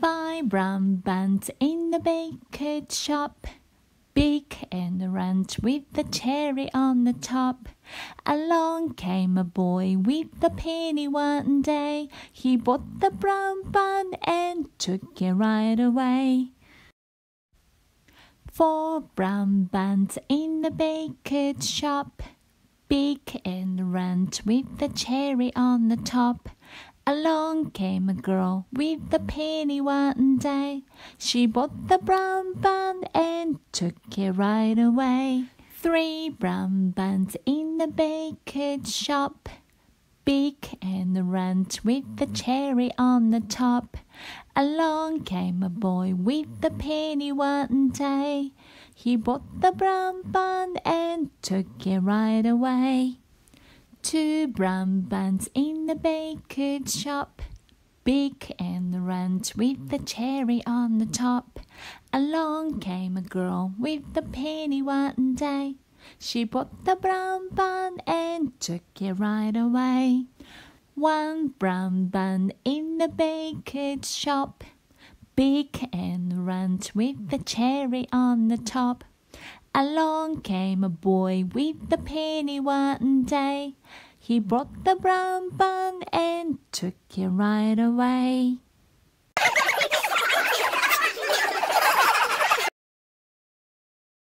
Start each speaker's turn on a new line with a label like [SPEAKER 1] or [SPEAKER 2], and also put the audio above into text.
[SPEAKER 1] buy brown buns in the baker's shop. Big and round with the cherry on the top. Along came a boy with a penny one day. He bought the brown bun and took it right away. Four brown buns in the baker's shop. Big and round with the cherry on the top. Along came a girl with a penny one day. She bought the brown bun and took it right away. Three brown buns in a baker's shop. Big and round with a cherry on the top. Along came a boy with a penny one day. He bought the brown bun and took it right away. Two brown buns in the baker's shop, big and round with a cherry on the top. Along came a girl with a penny one day. She bought the brown bun and took it right away. One brown bun in the baker's shop, big and round with a cherry on the top. Along came a boy with a penny one day. He bought the brown bun and took it right away.